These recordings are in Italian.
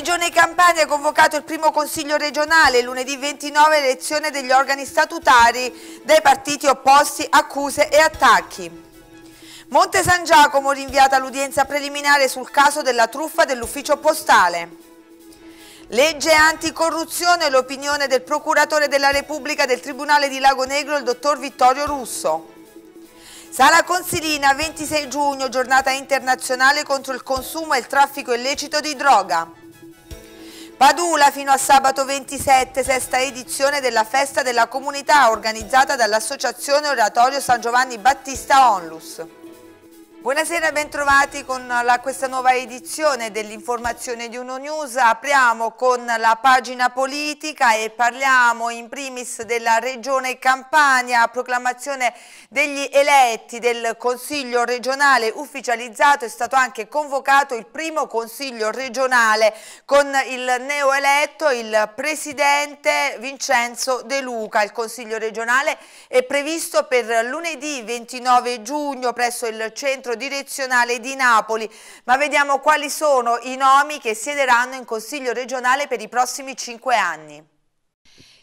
Regione Campania ha convocato il primo consiglio regionale, lunedì 29 elezione degli organi statutari dei partiti opposti, accuse e attacchi. Monte San Giacomo rinviata l'udienza preliminare sul caso della truffa dell'ufficio postale. Legge anticorruzione, l'opinione del procuratore della Repubblica del Tribunale di Lago Negro, il dottor Vittorio Russo. Sala Consilina, 26 giugno, giornata internazionale contro il consumo e il traffico illecito di droga. Padula fino a sabato 27, sesta edizione della Festa della Comunità organizzata dall'Associazione Oratorio San Giovanni Battista Onlus. Buonasera, bentrovati con la, questa nuova edizione dell'informazione di Uno News. Apriamo con la pagina politica e parliamo in primis della regione Campania, proclamazione degli eletti del Consiglio regionale ufficializzato, è stato anche convocato il primo Consiglio regionale con il neoeletto il Presidente Vincenzo De Luca. Il Consiglio regionale è previsto per lunedì 29 giugno presso il centro centro direzionale di Napoli. Ma vediamo quali sono i nomi che siederanno in Consiglio regionale per i prossimi cinque anni.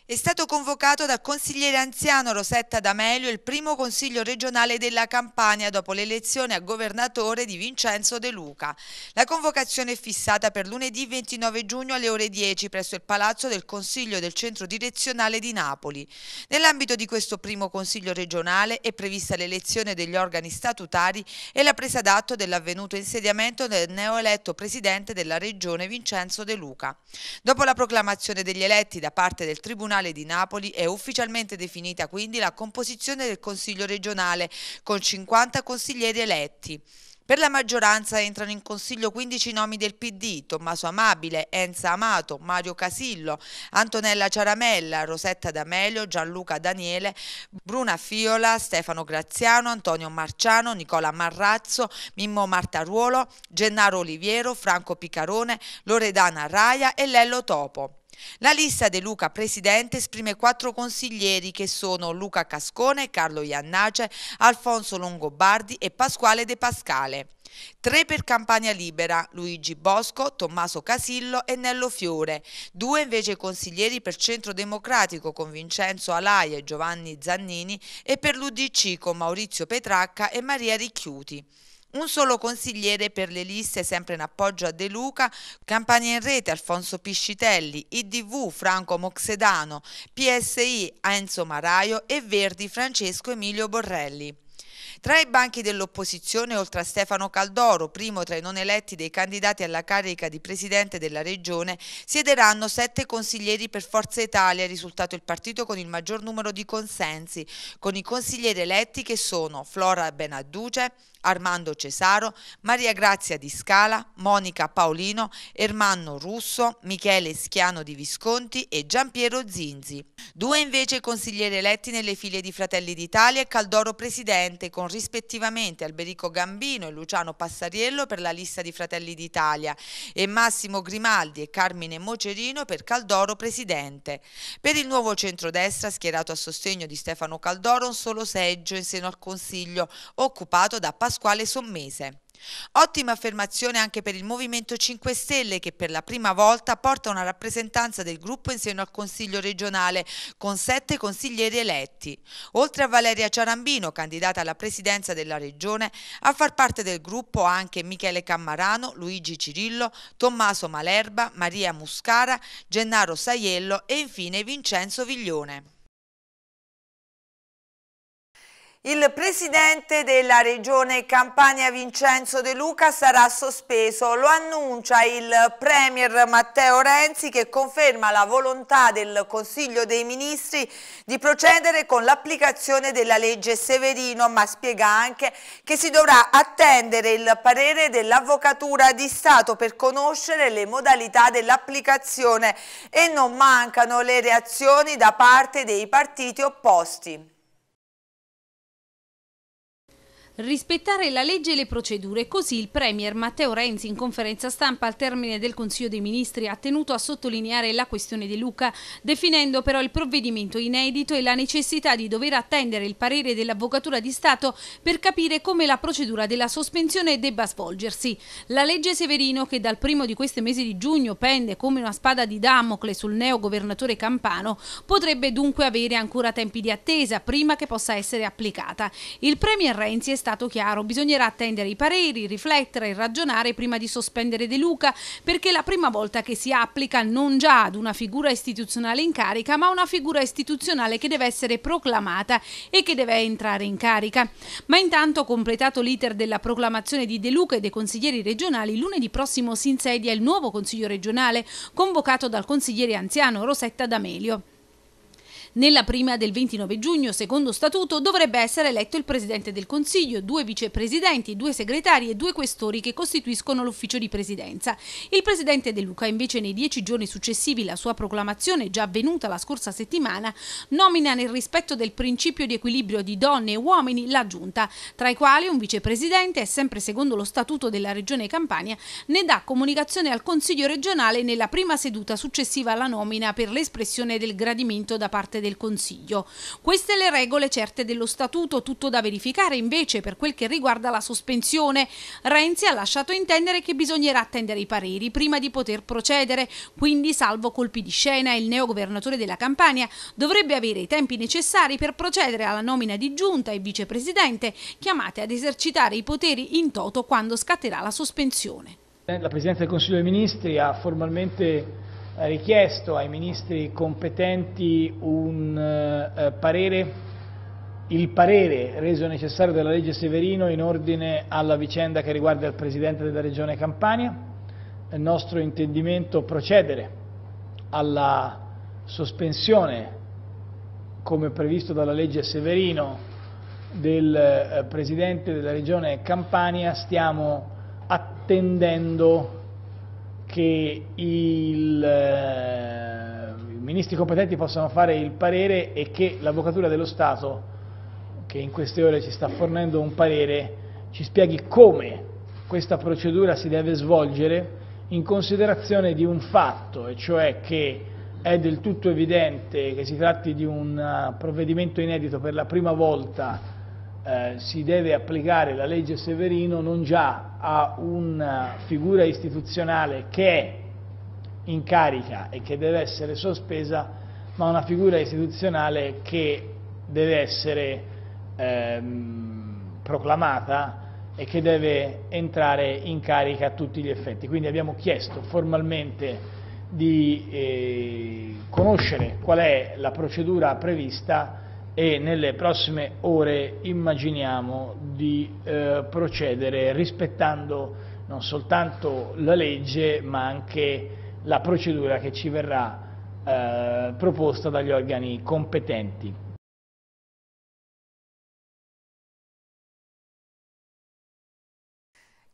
È stato convocato dal consigliere anziano Rosetta D'Amelio il primo consiglio regionale della Campania dopo l'elezione a governatore di Vincenzo De Luca. La convocazione è fissata per lunedì 29 giugno alle ore 10 presso il Palazzo del Consiglio del Centro Direzionale di Napoli. Nell'ambito di questo primo consiglio regionale è prevista l'elezione degli organi statutari e la presa d'atto dell'avvenuto insediamento del neoeletto presidente della regione Vincenzo De Luca. Dopo la proclamazione degli eletti da parte del Tribunale regionale di Napoli è ufficialmente definita quindi la composizione del Consiglio regionale con 50 consiglieri eletti. Per la maggioranza entrano in consiglio 15 nomi del PD, Tommaso Amabile, Enza Amato, Mario Casillo, Antonella Ciaramella, Rosetta D'Amelio, Gianluca Daniele, Bruna Fiola, Stefano Graziano, Antonio Marciano, Nicola Marrazzo, Mimmo Martaruolo, Gennaro Oliviero, Franco Picarone, Loredana Raia e Lello Topo. La lista De Luca Presidente esprime quattro consiglieri che sono Luca Cascone, Carlo Iannace, Alfonso Longobardi e Pasquale De Pascale. Tre per Campania Libera, Luigi Bosco, Tommaso Casillo e Nello Fiore. Due invece consiglieri per Centro Democratico con Vincenzo Alaia e Giovanni Zannini e per l'Udc con Maurizio Petracca e Maria Ricchiuti. Un solo consigliere per le liste, sempre in appoggio a De Luca, Campania in Rete, Alfonso Piscitelli, IDV, Franco Moxedano, PSI, Enzo Maraio e Verdi, Francesco Emilio Borrelli. Tra i banchi dell'opposizione, oltre a Stefano Caldoro, primo tra i non eletti dei candidati alla carica di presidente della regione, siederanno sette consiglieri per Forza Italia, risultato il partito con il maggior numero di consensi, con i consiglieri eletti che sono Flora Benadduce, Armando Cesaro, Maria Grazia di Scala, Monica Paolino, Ermanno Russo, Michele Schiano di Visconti e Giampiero Zinzi. Due invece consiglieri eletti nelle file di Fratelli d'Italia e Caldoro Presidente, con rispettivamente Alberico Gambino e Luciano Passariello per la lista di Fratelli d'Italia e Massimo Grimaldi e Carmine Mocerino per Caldoro Presidente. Per il nuovo centrodestra, schierato a sostegno di Stefano Caldoro, un solo seggio in seno al Consiglio, occupato da Passariello Pasquale Sommese. Ottima affermazione anche per il Movimento 5 Stelle che per la prima volta porta una rappresentanza del gruppo in seno al Consiglio regionale con sette consiglieri eletti. Oltre a Valeria Ciarambino, candidata alla presidenza della regione, a far parte del gruppo anche Michele Cammarano, Luigi Cirillo, Tommaso Malerba, Maria Muscara, Gennaro Saiello e infine Vincenzo Viglione. Il presidente della regione Campania Vincenzo De Luca sarà sospeso, lo annuncia il premier Matteo Renzi che conferma la volontà del Consiglio dei Ministri di procedere con l'applicazione della legge Severino ma spiega anche che si dovrà attendere il parere dell'Avvocatura di Stato per conoscere le modalità dell'applicazione e non mancano le reazioni da parte dei partiti opposti. Rispettare la legge e le procedure, così il Premier Matteo Renzi in conferenza stampa al termine del Consiglio dei Ministri ha tenuto a sottolineare la questione di Luca, definendo però il provvedimento inedito e la necessità di dover attendere il parere dell'Avvocatura di Stato per capire come la procedura della sospensione debba svolgersi. La legge Severino, che dal primo di questo mese di giugno pende come una spada di Damocle sul neo governatore Campano, potrebbe dunque avere ancora tempi di attesa prima che possa essere applicata. Il Premier Renzi è stato stato chiaro. Bisognerà attendere i pareri, riflettere e ragionare prima di sospendere De Luca, perché è la prima volta che si applica non già ad una figura istituzionale in carica, ma a una figura istituzionale che deve essere proclamata e che deve entrare in carica. Ma intanto, completato l'iter della proclamazione di De Luca e dei consiglieri regionali, lunedì prossimo si insedia il nuovo Consiglio regionale, convocato dal consigliere anziano Rosetta D'Amelio. Nella prima del 29 giugno, secondo statuto, dovrebbe essere eletto il Presidente del Consiglio, due vicepresidenti, due segretari e due questori che costituiscono l'ufficio di presidenza. Il Presidente De Luca, invece, nei dieci giorni successivi alla sua proclamazione, già avvenuta la scorsa settimana, nomina nel rispetto del principio di equilibrio di donne e uomini la Giunta, tra i quali un vicepresidente sempre secondo lo statuto della Regione Campania ne dà comunicazione al Consiglio regionale nella prima seduta successiva alla nomina per l'espressione del gradimento da parte del del Consiglio. Queste le regole certe dello statuto, tutto da verificare invece per quel che riguarda la sospensione. Renzi ha lasciato intendere che bisognerà attendere i pareri prima di poter procedere, quindi salvo colpi di scena il neogovernatore della Campania dovrebbe avere i tempi necessari per procedere alla nomina di giunta e vicepresidente chiamate ad esercitare i poteri in toto quando scatterà la sospensione. La Presidenza del Consiglio dei Ministri ha formalmente richiesto ai ministri competenti un eh, parere, il parere reso necessario dalla legge Severino in ordine alla vicenda che riguarda il Presidente della Regione Campania, il nostro intendimento procedere alla sospensione, come previsto dalla legge Severino, del eh, Presidente della Regione Campania, stiamo attendendo che il, eh, i ministri competenti possano fare il parere e che l'Avvocatura dello Stato, che in queste ore ci sta fornendo un parere, ci spieghi come questa procedura si deve svolgere in considerazione di un fatto, e cioè che è del tutto evidente che si tratti di un eh, provvedimento inedito per la prima volta eh, si deve applicare la legge Severino non già a una figura istituzionale che è in carica e che deve essere sospesa, ma a una figura istituzionale che deve essere ehm, proclamata e che deve entrare in carica a tutti gli effetti. Quindi abbiamo chiesto formalmente di eh, conoscere qual è la procedura prevista e nelle prossime ore immaginiamo di eh, procedere rispettando non soltanto la legge ma anche la procedura che ci verrà eh, proposta dagli organi competenti.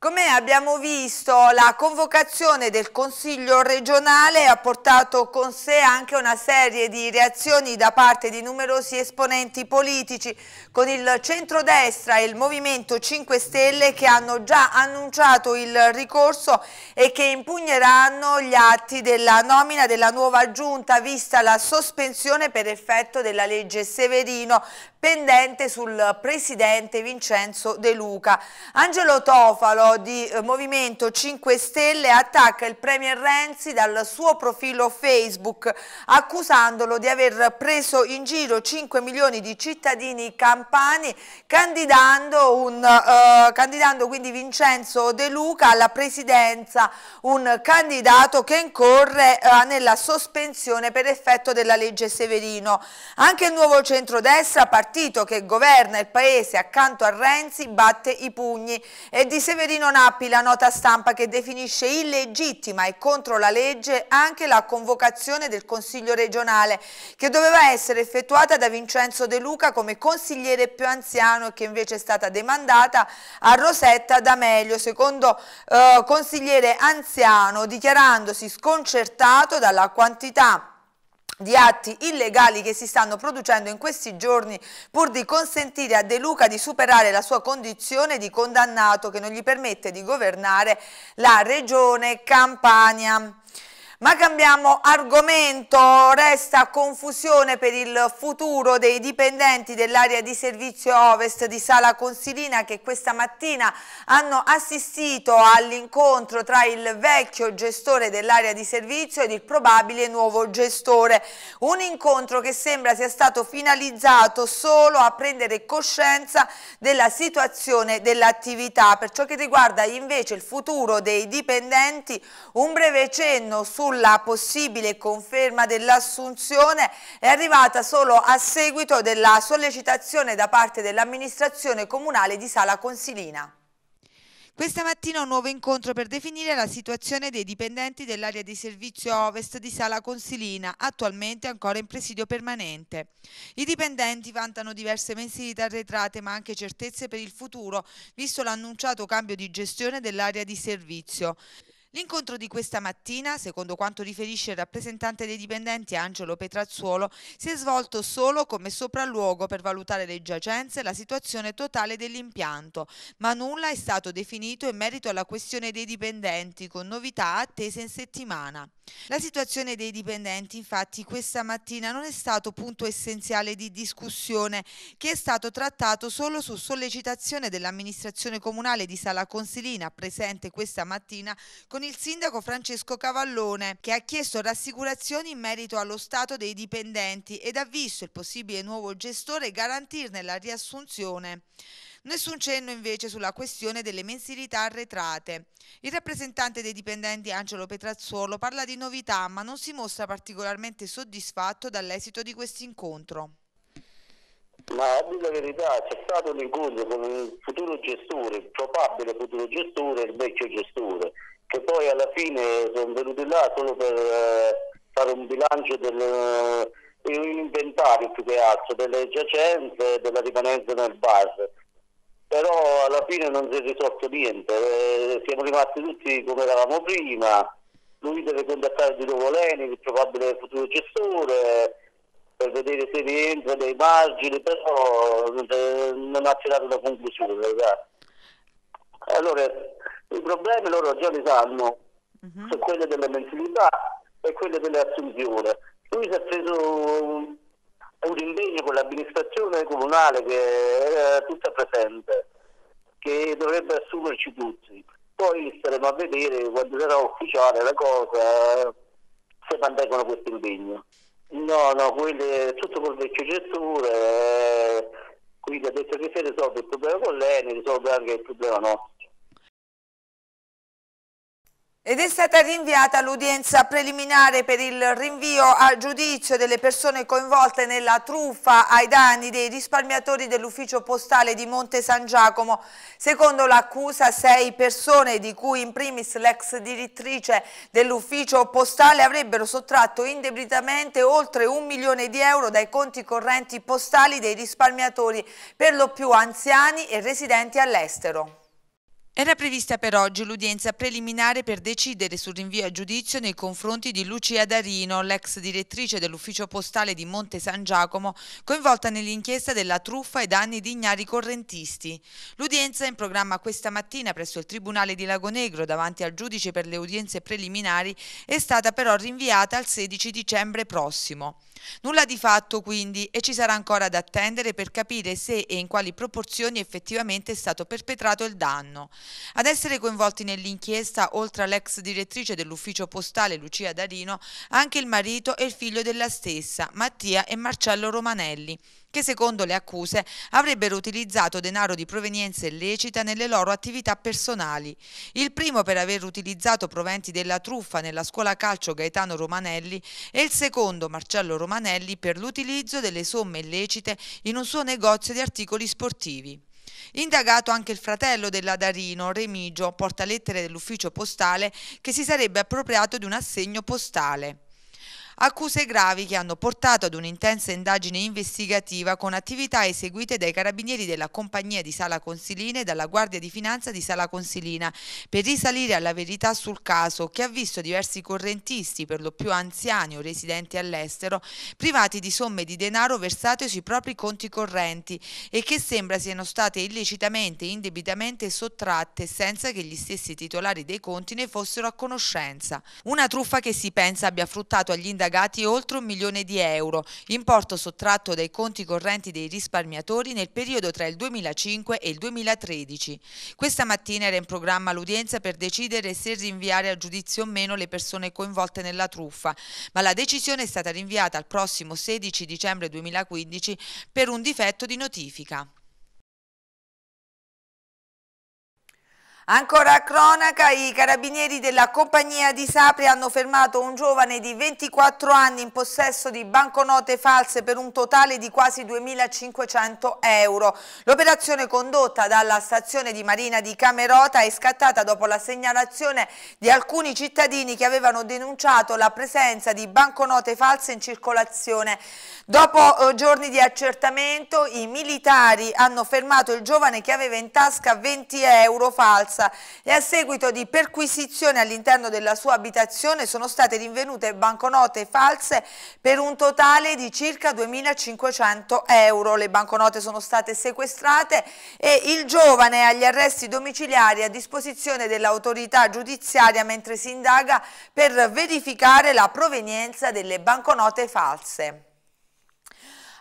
Come abbiamo visto, la convocazione del Consiglio regionale ha portato con sé anche una serie di reazioni da parte di numerosi esponenti politici, con il centrodestra e il Movimento 5 Stelle che hanno già annunciato il ricorso e che impugneranno gli atti della nomina della nuova giunta, vista la sospensione per effetto della legge Severino pendente sul presidente Vincenzo De Luca. Angelo Tofalo di eh, Movimento 5 Stelle attacca il premier Renzi dal suo profilo Facebook accusandolo di aver preso in giro 5 milioni di cittadini campani candidando, un, eh, candidando quindi Vincenzo De Luca alla presidenza, un candidato che incorre eh, nella sospensione per effetto della legge Severino. Anche il nuovo centrodestra partito partito che governa il paese accanto a Renzi batte i pugni. È di Severino Nappi la nota stampa che definisce illegittima e contro la legge anche la convocazione del Consiglio regionale che doveva essere effettuata da Vincenzo De Luca come consigliere più anziano e che invece è stata demandata a Rosetta D'Amelio, secondo eh, consigliere anziano, dichiarandosi sconcertato dalla quantità di atti illegali che si stanno producendo in questi giorni pur di consentire a De Luca di superare la sua condizione di condannato che non gli permette di governare la regione Campania. Ma cambiamo argomento, resta confusione per il futuro dei dipendenti dell'area di servizio ovest di Sala Consilina che questa mattina hanno assistito all'incontro tra il vecchio gestore dell'area di servizio ed il probabile nuovo gestore. Un incontro che sembra sia stato finalizzato solo a prendere coscienza della situazione dell'attività. Per ciò che riguarda invece il futuro dei dipendenti, un breve cenno sul sulla possibile conferma dell'assunzione è arrivata solo a seguito della sollecitazione da parte dell'amministrazione comunale di Sala Consilina. Questa mattina un nuovo incontro per definire la situazione dei dipendenti dell'area di servizio ovest di Sala Consilina, attualmente ancora in presidio permanente. I dipendenti vantano diverse mensilità arretrate ma anche certezze per il futuro, visto l'annunciato cambio di gestione dell'area di servizio. L'incontro di questa mattina, secondo quanto riferisce il rappresentante dei dipendenti Angelo Petrazzuolo, si è svolto solo come sopralluogo per valutare le giacenze e la situazione totale dell'impianto, ma nulla è stato definito in merito alla questione dei dipendenti, con novità attese in settimana. La situazione dei dipendenti infatti questa mattina non è stato punto essenziale di discussione che è stato trattato solo su sollecitazione dell'amministrazione comunale di Sala Consilina presente questa mattina con con il sindaco Francesco Cavallone, che ha chiesto rassicurazioni in merito allo stato dei dipendenti ed ha visto il possibile nuovo gestore garantirne la riassunzione. Nessun cenno invece sulla questione delle mensilità arretrate. Il rappresentante dei dipendenti Angelo Petrazzuolo parla di novità ma non si mostra particolarmente soddisfatto dall'esito di questo incontro. Ma a dire la verità c'è stato un incontro con il futuro gestore, il probabile futuro gestore e il vecchio gestore che poi alla fine sono venuti là solo per eh, fare un bilancio del eh, un inventario più che altro delle giacenze e della rimanenza nel bar però alla fine non si è risolto niente eh, siamo rimasti tutti come eravamo prima lui deve contattare di nuovo Leni il probabile futuro gestore per vedere se rientra dei margini però eh, non ha tirato una conclusione ragazzi. Esatto. allora i problemi loro già li sanno, uh-huh. sono quelli delle mensilità e quelli delle assunzioni. Lui si è preso un, impegno con l'amministrazione comunale che è tutta presente, che dovrebbe assumerci tutti. Poi staremo a vedere quando sarà ufficiale la cosa se mantengono questo impegno. No, no, quelli, tutto col vecchio gestore, eh, quindi ha detto che se risolve il problema con lei, ne risolve anche il problema nostro. Ed è stata rinviata l'udienza preliminare per il rinvio a giudizio delle persone coinvolte nella truffa ai danni dei risparmiatori dell'ufficio postale di Monte San Giacomo. Secondo l'accusa, sei persone, di cui in primis l'ex direttrice dell'ufficio postale, avrebbero sottratto indebitamente oltre un milione di euro dai conti correnti postali dei risparmiatori, per lo più anziani e residenti all'estero. Era prevista per oggi l'udienza preliminare per decidere sul rinvio a giudizio nei confronti di Lucia Darino, l'ex direttrice dell'ufficio postale di Monte San Giacomo, coinvolta nell'inchiesta della truffa e danni di ignari correntisti. L'udienza è in programma questa mattina presso il Tribunale di Lagonegro davanti al giudice per le udienze preliminari è stata però rinviata al 16 dicembre prossimo. Nulla di fatto quindi e ci sarà ancora da attendere per capire se e in quali proporzioni effettivamente è stato perpetrato il danno. Ad essere coinvolti nell'inchiesta, oltre all'ex direttrice dell'ufficio postale Lucia Darino, anche il marito e il figlio della stessa, Mattia e Marcello Romanelli che secondo le accuse avrebbero utilizzato denaro di provenienza illecita nelle loro attività personali. Il primo per aver utilizzato proventi della truffa nella scuola calcio Gaetano Romanelli e il secondo Marcello Romanelli per l'utilizzo delle somme illecite in un suo negozio di articoli sportivi. Indagato anche il fratello dell'Adarino, Remigio, portalettere dell'ufficio postale, che si sarebbe appropriato di un assegno postale accuse gravi che hanno portato ad un'intensa indagine investigativa con attività eseguite dai carabinieri della compagnia di Sala Consilina e dalla Guardia di Finanza di Sala Consilina per risalire alla verità sul caso che ha visto diversi correntisti, per lo più anziani o residenti all'estero, privati di somme di denaro versate sui propri conti correnti e che sembra siano state illecitamente e indebitamente sottratte senza che gli stessi titolari dei conti ne fossero a conoscenza. Una truffa che si pensa abbia fruttato agli indagati indagati oltre un milione di euro, importo sottratto dai conti correnti dei risparmiatori nel periodo tra il 2005 e il 2013. Questa mattina era in programma l'udienza per decidere se rinviare a giudizio o meno le persone coinvolte nella truffa, ma la decisione è stata rinviata al prossimo 16 dicembre 2015 per un difetto di notifica. Ancora a cronaca, i carabinieri della compagnia di Sapri hanno fermato un giovane di 24 anni in possesso di banconote false per un totale di quasi 2.500 euro. L'operazione condotta dalla stazione di Marina di Camerota è scattata dopo la segnalazione di alcuni cittadini che avevano denunciato la presenza di banconote false in circolazione. Dopo eh, giorni di accertamento, i militari hanno fermato il giovane che aveva in tasca 20 euro false ragazza e a seguito di perquisizione all'interno della sua abitazione sono state rinvenute banconote false per un totale di circa 2.500 euro. Le banconote sono state sequestrate e il giovane agli arresti domiciliari a disposizione dell'autorità giudiziaria mentre si indaga per verificare la provenienza delle banconote false.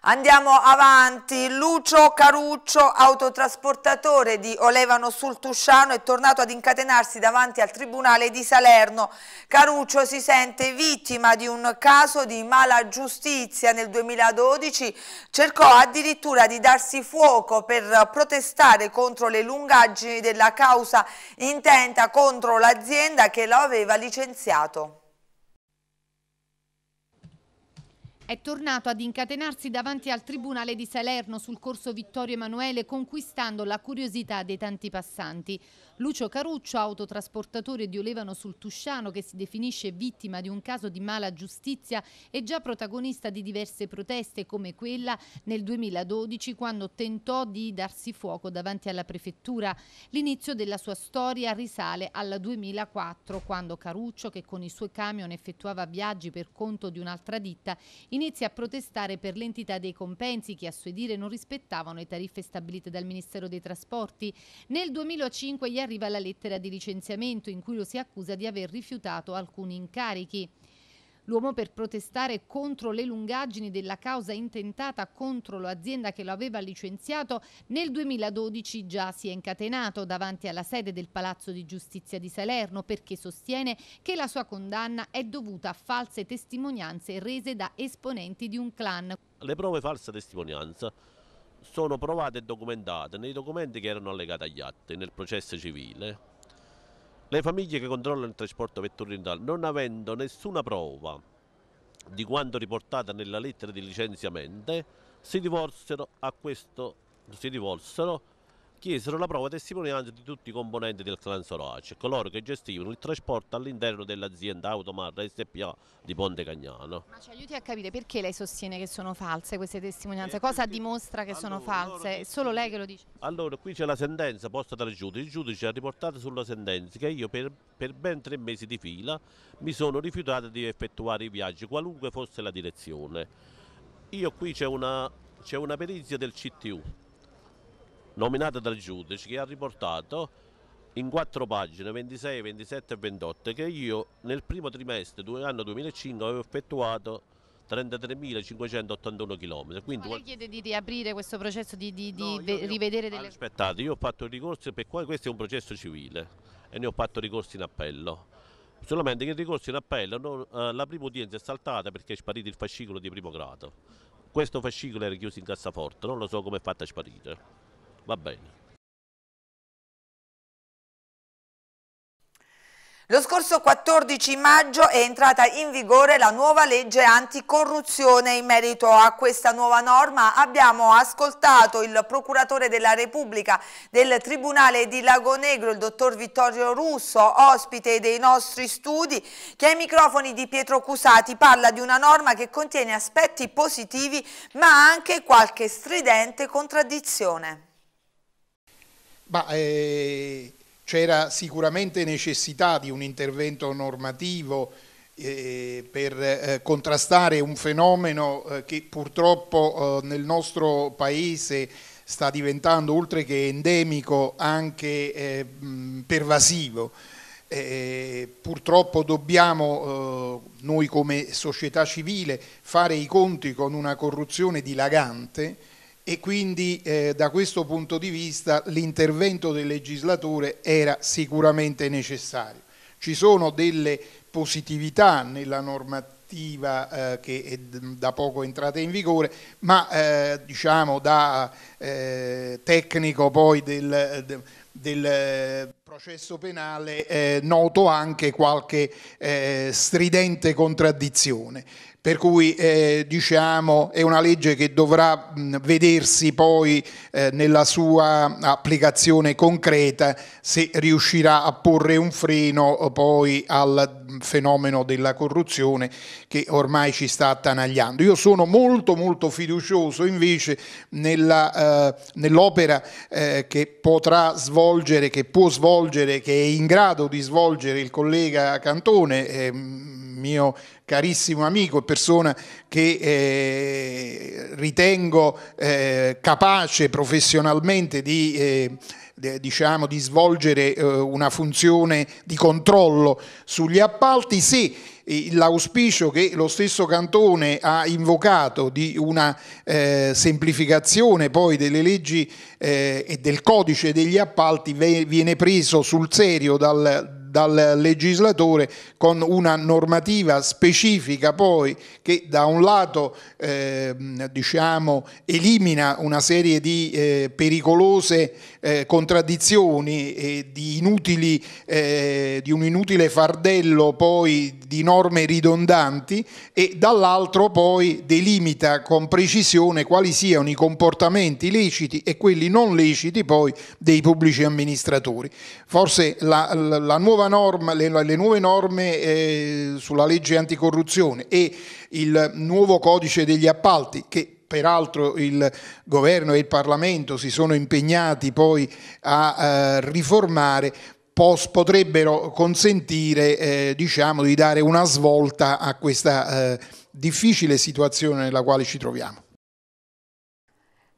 Andiamo avanti, Lucio Caruccio, autotrasportatore di Olevano sul Tusciano, è tornato ad incatenarsi davanti al Tribunale di Salerno. Caruccio si sente vittima di un caso di mala giustizia. Nel 2012 cercò addirittura di darsi fuoco per protestare contro le lungaggini della causa intenta contro l'azienda che lo aveva licenziato. è tornato ad incatenarsi davanti al Tribunale di Salerno sul corso Vittorio Emanuele conquistando la curiosità dei tanti passanti. Lucio Caruccio, autotrasportatore di Olevano sul Tusciano che si definisce vittima di un caso di mala giustizia è già protagonista di diverse proteste come quella nel 2012 quando tentò di darsi fuoco davanti alla prefettura. L'inizio della sua storia risale al 2004 quando Caruccio, che con i suoi camion effettuava viaggi per conto di un'altra ditta, inizia a protestare per l'entità dei compensi che a suo dire non rispettavano le tariffe stabilite dal Ministero dei Trasporti. Nel 2005 gli arriva la lettera di licenziamento in cui lo si accusa di aver rifiutato alcuni incarichi. L'uomo per protestare contro le lungaggini della causa intentata contro l'azienda che lo aveva licenziato nel 2012 già si è incatenato davanti alla sede del Palazzo di Giustizia di Salerno perché sostiene che la sua condanna è dovuta a false testimonianze rese da esponenti di un clan. Le prove falsa testimonianza sono provate e documentate nei documenti che erano allegati agli atti nel processo civile. Le famiglie che controllano il trasporto vetturino non avendo nessuna prova di quanto riportata nella lettera di licenziamento, si rivolsero, questo, si rivolsero chiesero la prova testimonianza di tutti i componenti del clan Sorace, coloro che gestivano il trasporto all'interno dell'azienda Automarra SPA di Ponte Cagnano. Ma ci aiuti a capire perché lei sostiene che sono false queste testimonianze, eh, cosa dimostra che allora, sono false? È solo lei che lo dice? Allora, qui c'è la sentenza posta dal giudice, il giudice ha riportato sulla sentenza che io per, per ben tre mesi di fila mi sono rifiutato di effettuare i viaggi, qualunque fosse la direzione. Io qui c'è una, una perizia del CTU nominata dal giudice che ha riportato in quattro pagine 26, 27 e 28 che io nel primo trimestre dell'anno 2005 avevo effettuato 33.581 km. Quindi, Ma lei chiede di riaprire questo processo, di, di, no, io, rivedere io, delle... Aspettate, io ho fatto ricorsi per qua, questo è un processo civile e ne ho fatto ricorsi in appello. Solamente che il ricorso in appello, non, eh, la prima udienza è saltata perché è sparito il fascicolo di primo grado. Questo fascicolo era chiuso in cassaforte, non lo so come è fatto a sparire va bene. Lo scorso 14 maggio è entrata in vigore la nuova legge anticorruzione. In merito a questa nuova norma abbiamo ascoltato il procuratore della Repubblica del Tribunale di Lagonegro, il dottor Vittorio Russo, ospite dei nostri studi, che ai microfoni di Pietro Cusati parla di una norma che contiene aspetti positivi ma anche qualche stridente contraddizione. Ma, eh, c'era sicuramente necessità di un intervento normativo eh, per eh, contrastare un fenomeno eh, che purtroppo eh, nel nostro paese sta diventando oltre che endemico anche eh, mh, pervasivo. Eh, purtroppo dobbiamo noi come società civile fare i conti con una corruzione dilagante e quindi eh, da questo punto di vista l'intervento del legislatore era sicuramente necessario. Ci sono delle positività nella normativa eh, che è da poco entrata in vigore, ma eh, diciamo da eh, tecnico poi del, del processo penale eh, noto anche qualche eh, stridente contraddizione per cui eh, diciamo, è una legge che dovrà mh, vedersi poi eh, nella sua applicazione concreta se riuscirà a porre un freno eh, poi al fenomeno della corruzione che ormai ci sta attanagliando. Io sono molto molto fiducioso invece eh, nell'opera eh, nell che potrà svolgere, che può svolgere, che è in grado di svolgere il collega Cantone, eh, mio carissimo amico e persona che eh, ritengo eh, capace professionalmente di, eh, de, diciamo, di svolgere eh, una funzione di controllo sugli appalti, se eh, l'auspicio che lo stesso Cantone ha invocato di una eh, semplificazione poi delle leggi eh, e del codice degli appalti viene preso sul serio dal, dal legislatore con una normativa specifica poi che da un lato eh, diciamo, elimina una serie di eh, pericolose eh, contraddizioni e di, inutili, eh, di un inutile fardello poi di norme ridondanti e dall'altro poi delimita con precisione quali siano i comportamenti leciti e quelli non leciti poi dei pubblici amministratori. Forse la, la nuova norma, le, le nuove norme eh, sulla legge anticorruzione e il nuovo codice degli appalti che peraltro il governo e il Parlamento si sono impegnati poi a eh, riformare, pos, potrebbero consentire eh, diciamo, di dare una svolta a questa eh, difficile situazione nella quale ci troviamo.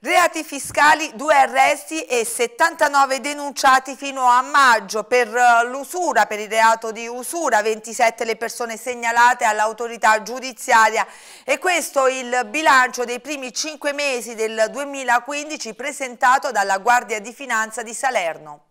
Reati fiscali, due arresti e 79 denunciati fino a maggio per eh, l'usura, per il reato di usura, 27 le persone segnalate all'autorità giudiziaria e questo il bilancio dei primi 5 mesi del 2015 presentato dalla Guardia di Finanza di Salerno.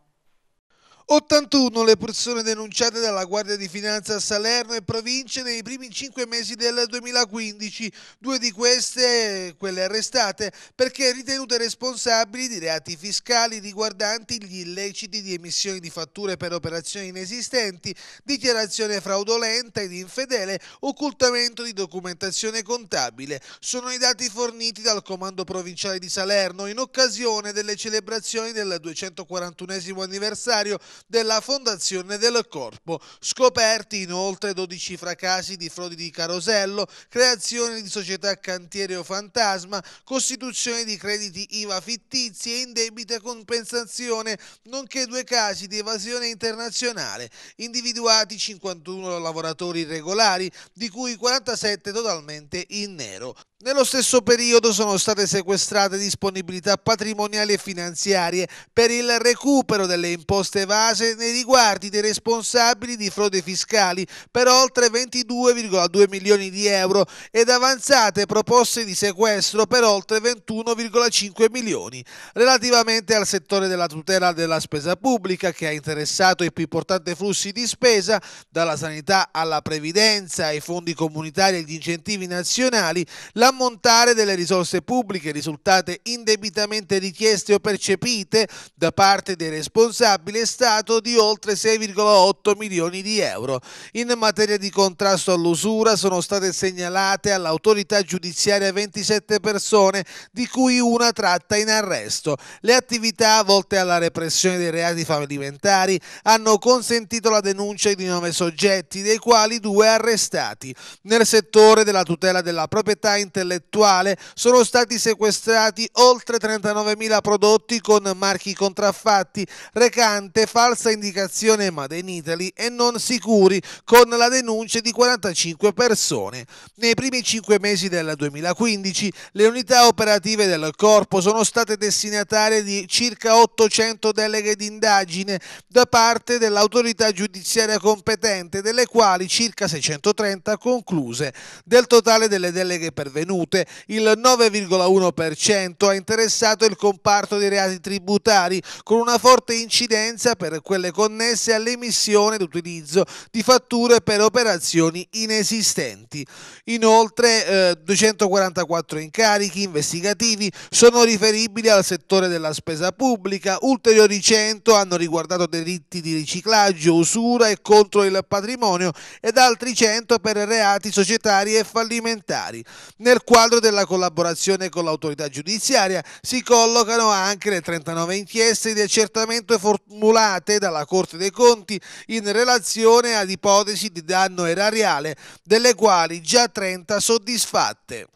81 le persone denunciate dalla Guardia di Finanza a Salerno e province nei primi 5 mesi del 2015, due di queste quelle arrestate perché ritenute responsabili di reati fiscali riguardanti gli illeciti di emissioni di fatture per operazioni inesistenti, dichiarazione fraudolenta ed infedele, occultamento di documentazione contabile. Sono i dati forniti dal Comando Provinciale di Salerno in occasione delle celebrazioni del 241 anniversario della fondazione del corpo. Scoperti inoltre 12 fracassi di frodi di carosello, creazione di società cantiere o fantasma, costituzione di crediti IVA fittizi e indebita compensazione, nonché due casi di evasione internazionale, individuati 51 lavoratori regolari, di cui 47 totalmente in nero. Nello stesso periodo sono state sequestrate disponibilità patrimoniali e finanziarie per il recupero delle imposte evase nei riguardi dei responsabili di frode fiscali per oltre 22,2 milioni di euro ed avanzate proposte di sequestro per oltre 21,5 milioni. Relativamente al settore della tutela della spesa pubblica che ha interessato i più importanti flussi di spesa, dalla sanità alla previdenza, ai fondi comunitari e agli incentivi nazionali, la l'ammontare delle risorse pubbliche risultate indebitamente richieste o percepite da parte dei responsabili è stato di oltre 6,8 milioni di euro. In materia di contrasto all'usura sono state segnalate all'autorità giudiziaria 27 persone, di cui una tratta in arresto. Le attività volte alla repressione dei reati fallimentari hanno consentito la denuncia di nove soggetti, dei quali due arrestati. Nel settore della tutela della proprietà intellettuale intellettuale sono stati sequestrati oltre 39.000 prodotti con marchi contraffatti, recante falsa indicazione Made in Italy e non sicuri, con la denuncia di 45 persone. Nei primi 5 mesi del 2015 le unità operative del Corpo sono state destinatarie di circa 800 deleghe di indagine da parte dell'autorità giudiziaria competente, delle quali circa 630 concluse. Del totale delle deleghe pervenute avvenute, il 9,1% ha interessato il comparto dei reati tributari, con una forte incidenza per quelle connesse all'emissione ed utilizzo di fatture per operazioni inesistenti. Inoltre eh, 244 incarichi investigativi sono riferibili al settore della spesa pubblica, ulteriori 100 hanno riguardato delitti di riciclaggio, usura e contro il patrimonio ed altri 100 per reati societari e fallimentari. Nel nel quadro della collaborazione con l'autorità giudiziaria si collocano anche le 39 inchieste di accertamento formulate dalla Corte dei Conti in relazione ad ipotesi di danno erariale, delle quali già 30 soddisfatte.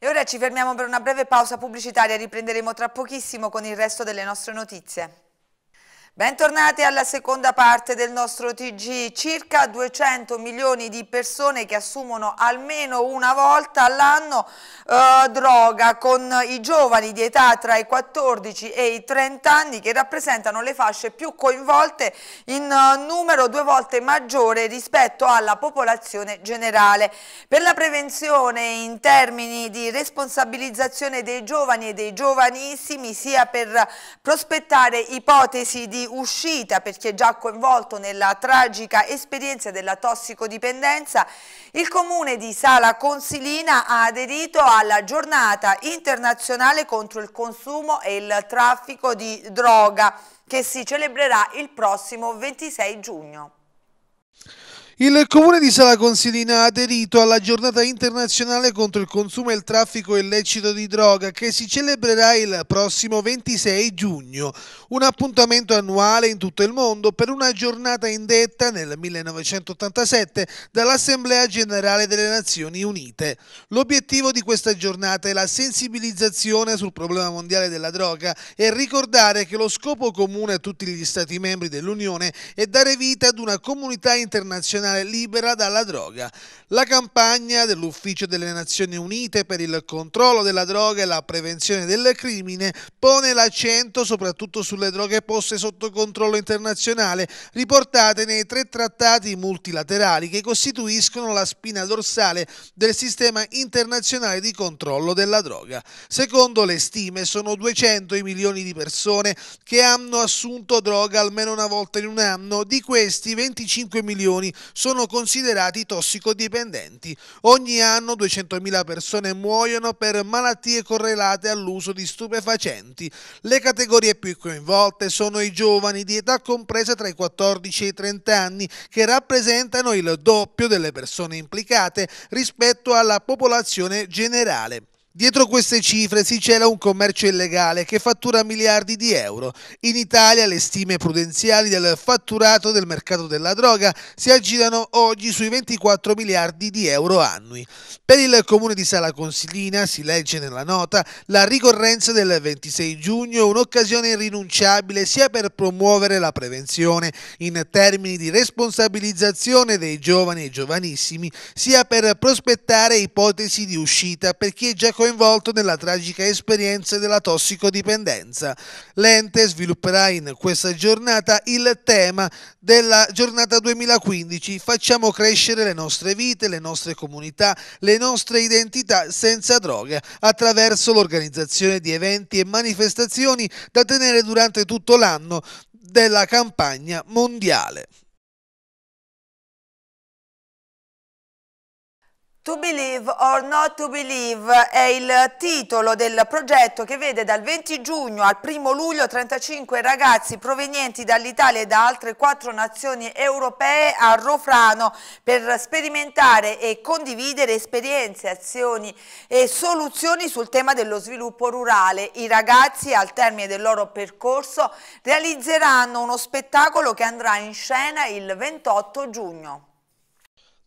E ora ci fermiamo per una breve pausa pubblicitaria, riprenderemo tra pochissimo con il resto delle nostre notizie. Bentornati alla seconda parte del nostro TG, circa 200 milioni di persone che assumono almeno una volta all'anno eh, droga con i giovani di età tra i 14 e i 30 anni che rappresentano le fasce più coinvolte in eh, numero due volte maggiore rispetto alla popolazione generale. Per la prevenzione in termini di responsabilizzazione dei giovani e dei giovanissimi sia per prospettare ipotesi di uscita perché già coinvolto nella tragica esperienza della tossicodipendenza, il comune di Sala Consilina ha aderito alla giornata internazionale contro il consumo e il traffico di droga che si celebrerà il prossimo 26 giugno. Il comune di Sala Consilina ha aderito alla giornata internazionale contro il consumo e il traffico illecito di droga che si celebrerà il prossimo 26 giugno, un appuntamento annuale in tutto il mondo per una giornata indetta nel 1987 dall'Assemblea Generale delle Nazioni Unite. L'obiettivo di questa giornata è la sensibilizzazione sul problema mondiale della droga e ricordare che lo scopo comune a tutti gli Stati membri dell'Unione è dare vita ad una comunità internazionale internazionale libera dalla droga. La campagna dell'Ufficio delle Nazioni Unite per il controllo della droga e la prevenzione del crimine pone l'accento soprattutto sulle droghe poste sotto controllo internazionale, riportate nei tre trattati multilaterali che costituiscono la spina dorsale del sistema internazionale di controllo della droga. Secondo le stime sono 200 milioni di persone che hanno assunto droga almeno una volta in un anno, di questi 25 milioni sono considerati tossicodipendenti. Ogni anno 200.000 persone muoiono per malattie correlate all'uso di stupefacenti. Le categorie più coinvolte sono i giovani di età compresa tra i 14 e i 30 anni, che rappresentano il doppio delle persone implicate rispetto alla popolazione generale. Dietro queste cifre si cela un commercio illegale che fattura miliardi di euro. In Italia le stime prudenziali del fatturato del mercato della droga si aggirano oggi sui 24 miliardi di euro annui. Per il comune di Sala Consilina, si legge nella nota, la ricorrenza del 26 giugno è un'occasione irrinunciabile sia per promuovere la prevenzione in termini di responsabilizzazione dei giovani e giovanissimi, sia per prospettare ipotesi di uscita per chi è già coinvolto nella tragica esperienza della tossicodipendenza. L'ente svilupperà in questa giornata il tema della giornata 2015, facciamo crescere le nostre vite, le nostre comunità, le nostre identità senza droghe, attraverso l'organizzazione di eventi e manifestazioni da tenere durante tutto l'anno della campagna mondiale. To Believe or Not to Believe è il titolo del progetto che vede dal 20 giugno al 1 luglio 35 ragazzi provenienti dall'Italia e da altre quattro nazioni europee a Rofrano per sperimentare e condividere esperienze, azioni e soluzioni sul tema dello sviluppo rurale. I ragazzi al termine del loro percorso realizzeranno uno spettacolo che andrà in scena il 28 giugno.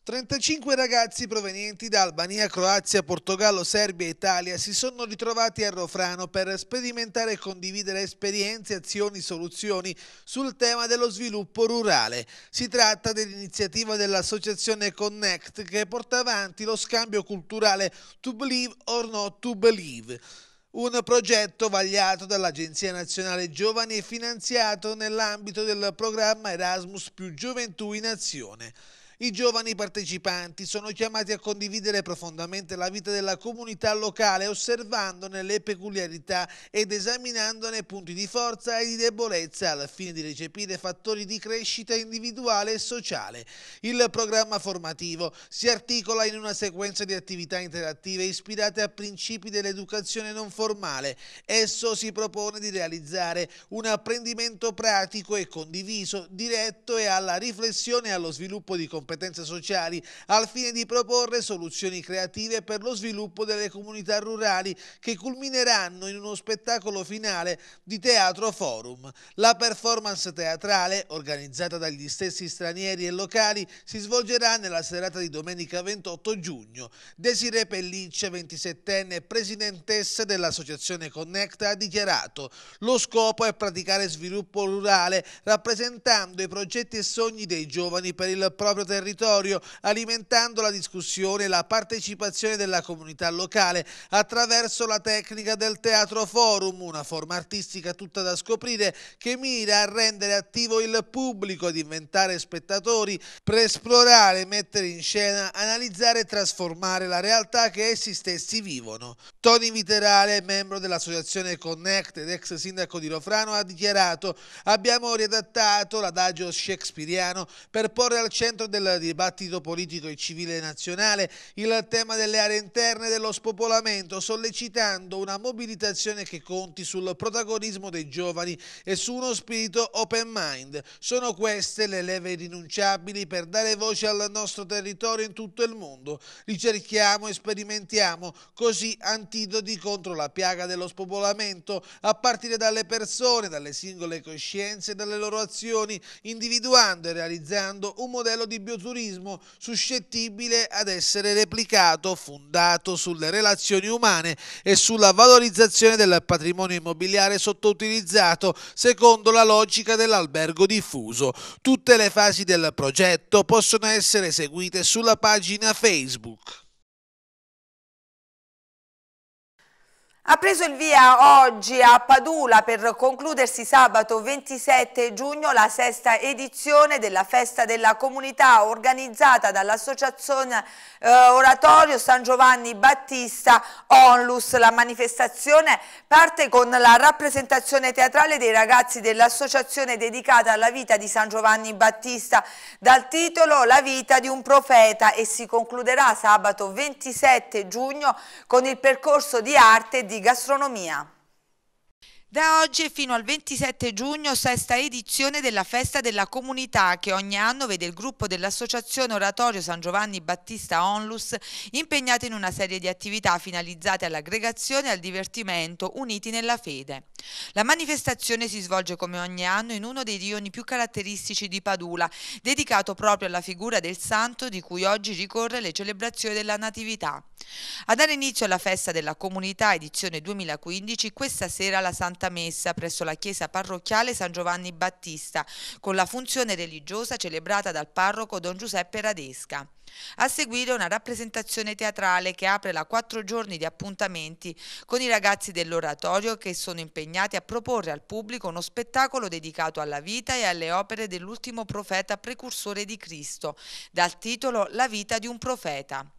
35 ragazzi provenienti da Albania, Croazia, Portogallo, Serbia e Italia si sono ritrovati a Rofrano per sperimentare e condividere esperienze, azioni, e soluzioni sul tema dello sviluppo rurale. Si tratta dell'iniziativa dell'associazione Connect che porta avanti lo scambio culturale To Believe or Not To Believe. Un progetto vagliato dall'Agenzia Nazionale Giovani e finanziato nell'ambito del programma Erasmus più Gioventù in Azione. I giovani partecipanti sono chiamati a condividere profondamente la vita della comunità locale, osservandone le peculiarità ed esaminandone punti di forza e di debolezza al fine di recepire fattori di crescita individuale e sociale. Il programma formativo si articola in una sequenza di attività interattive ispirate a principi dell'educazione non formale. Esso si propone di realizzare un apprendimento pratico e condiviso, diretto e alla riflessione e allo sviluppo di competenze competenze sociali al fine di proporre soluzioni creative per lo sviluppo delle comunità rurali che culmineranno in uno spettacolo finale di Teatro Forum. La performance teatrale, organizzata dagli stessi stranieri e locali, si svolgerà nella serata di domenica 28 giugno. Desiree Pellicce, 27enne, presidentessa dell'associazione Connect, ha dichiarato lo scopo è praticare sviluppo rurale rappresentando i progetti e sogni dei giovani per il proprio territorio territorio, alimentando la discussione e la partecipazione della comunità locale attraverso la tecnica del teatro forum, una forma artistica tutta da scoprire che mira a rendere attivo il pubblico, ad inventare spettatori per esplorare, mettere in scena, analizzare e trasformare la realtà che essi stessi vivono. Tony Viterale, membro dell'associazione Connect ed ex sindaco di Lofrano, ha dichiarato abbiamo riadattato l'adagio shakespeariano per porre al centro del del dibattito politico e civile nazionale il tema delle aree interne dello spopolamento, sollecitando una mobilitazione che conti sul protagonismo dei giovani e su uno spirito open mind. Sono queste le leve rinunciabili per dare voce al nostro territorio in tutto il mondo. Ricerchiamo e sperimentiamo così antidoti contro la piaga dello spopolamento, a partire dalle persone, dalle singole coscienze e dalle loro azioni, individuando e realizzando un modello di biologia turismo suscettibile ad essere replicato, fondato sulle relazioni umane e sulla valorizzazione del patrimonio immobiliare sottoutilizzato secondo la logica dell'albergo diffuso. Tutte le fasi del progetto possono essere seguite sulla pagina Facebook. Ha preso il via oggi a Padula per concludersi sabato 27 giugno la sesta edizione della Festa della Comunità organizzata dall'Associazione eh, Oratorio San Giovanni Battista Onlus. La manifestazione parte con la rappresentazione teatrale dei ragazzi dell'associazione dedicata alla vita di San Giovanni Battista dal titolo La vita di un profeta e si concluderà sabato 27 giugno con il percorso di arte di gastronomia. Da oggi fino al 27 giugno, sesta edizione della Festa della Comunità, che ogni anno vede il gruppo dell'Associazione Oratorio San Giovanni Battista Onlus impegnato in una serie di attività finalizzate all'aggregazione e al divertimento, uniti nella fede. La manifestazione si svolge come ogni anno in uno dei rioni più caratteristici di Padula, dedicato proprio alla figura del santo di cui oggi ricorre le celebrazioni della Natività. A dare inizio alla festa della comunità edizione 2015, questa sera la Santa Messa presso la chiesa parrocchiale San Giovanni Battista, con la funzione religiosa celebrata dal parroco Don Giuseppe Radesca. A seguire una rappresentazione teatrale che apre la quattro giorni di appuntamenti con i ragazzi dell'oratorio che sono impegnati a proporre al pubblico uno spettacolo dedicato alla vita e alle opere dell'ultimo profeta precursore di Cristo, dal titolo La vita di un profeta.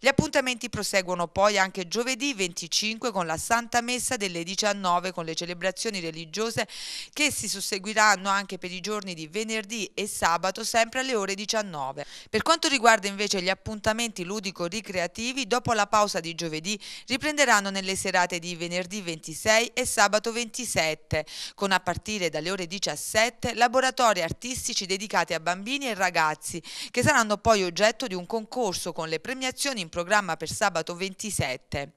Gli appuntamenti proseguono poi anche giovedì 25 con la Santa Messa delle 19 con le celebrazioni religiose che si susseguiranno anche per i giorni di venerdì e sabato sempre alle ore 19. Per quanto riguarda invece gli appuntamenti ludico-ricreativi, dopo la pausa di giovedì riprenderanno nelle serate di venerdì 26 e sabato 27 con a partire dalle ore 17 laboratori artistici dedicati a bambini e ragazzi che saranno poi oggetto di un concorso con le premiazioni premiazioni in programma per sabato 27.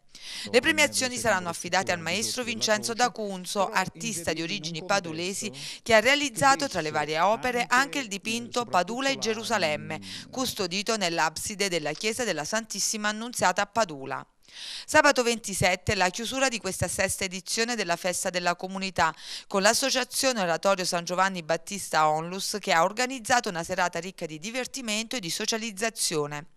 Le premiazioni saranno affidate al maestro Vincenzo D'Acunzo, artista di origini padulesi, che ha realizzato tra le varie opere anche il dipinto Padula e Gerusalemme, custodito nell'abside della chiesa della Santissima Annunziata a Padula. Sabato 27 la chiusura di questa sesta edizione della Festa della Comunità con l'associazione Oratorio San Giovanni Battista Onlus che ha organizzato una serata ricca di divertimento e di socializzazione.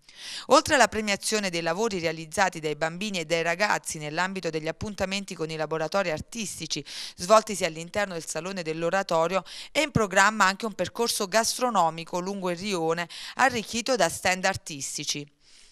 Oltre alla premiazione dei lavori realizzati dai bambini e dai ragazzi nell'ambito degli appuntamenti con i laboratori artistici svoltisi all'interno del Salone dell'Oratorio, è in programma anche un percorso gastronomico lungo il rione arricchito da stand artistici.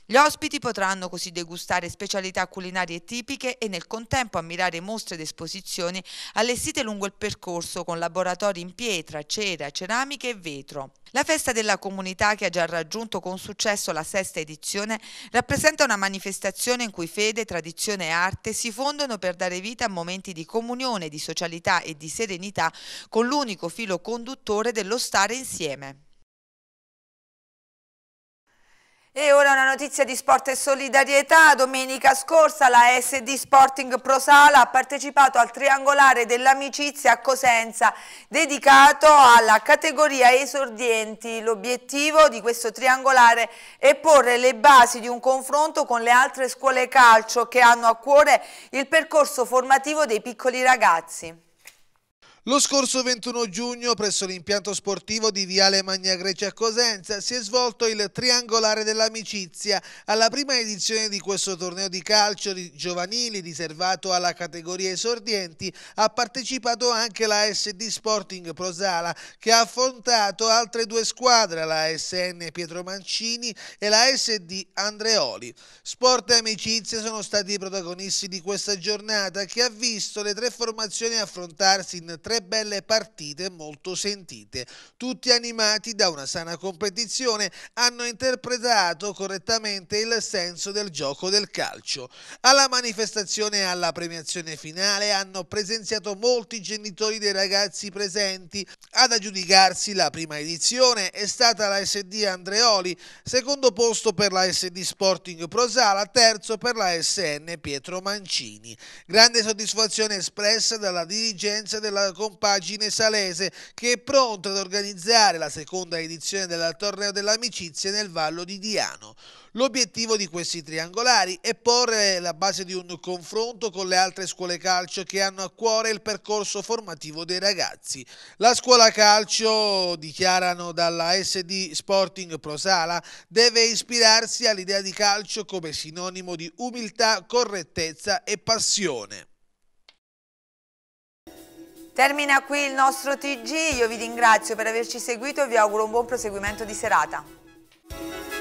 Gli ospiti potranno così degustare specialità culinarie tipiche e nel contempo ammirare mostre ed esposizioni allestite lungo il percorso con laboratori in pietra, cera, ceramica e vetro. La festa della comunità che ha già raggiunto con successo la sesta edizione rappresenta una manifestazione in cui fede, tradizione e arte si fondono per dare vita a momenti di comunione, di socialità e di serenità con l'unico filo conduttore dello stare insieme. E ora una notizia di sport e solidarietà. Domenica scorsa la SD Sporting Prosala ha partecipato al triangolare dell'amicizia a Cosenza dedicato alla categoria esordienti. L'obiettivo di questo triangolare è porre le basi di un confronto con le altre scuole calcio che hanno a cuore il percorso formativo dei piccoli ragazzi. Lo scorso 21 giugno presso l'impianto sportivo di Viale Magna Grecia a Cosenza si è svolto il Triangolare dell'Amicizia alla prima edizione di questo torneo di calcio di giovanili riservato alla categoria esordienti ha partecipato anche la SD Sporting Prosala che ha affrontato altre due squadre la SN Pietro Mancini e la SD Andreoli. Sport e amicizia sono stati i protagonisti di questa giornata che ha visto le tre formazioni affrontarsi in tre tre belle partite molto sentite. Tutti animati da una sana competizione hanno interpretato correttamente il senso del gioco del calcio. Alla manifestazione e alla premiazione finale hanno presenziato molti genitori dei ragazzi presenti. Ad aggiudicarsi la prima edizione è stata la SD Andreoli, secondo posto per la SD Sporting Prosala, terzo per la SN Pietro Mancini. Grande soddisfazione espressa dalla dirigenza della Commissione compagine salese che è pronto ad organizzare la seconda edizione del torneo dell'amicizia nel Vallo di Diano. L'obiettivo di questi triangolari è porre la base di un confronto con le altre scuole calcio che hanno a cuore il percorso formativo dei ragazzi. La scuola calcio, dichiarano dalla SD Sporting Prosala, deve ispirarsi all'idea di calcio come sinonimo di umiltà, correttezza e passione. Termina qui il nostro TG, io vi ringrazio per averci seguito e vi auguro un buon proseguimento di serata.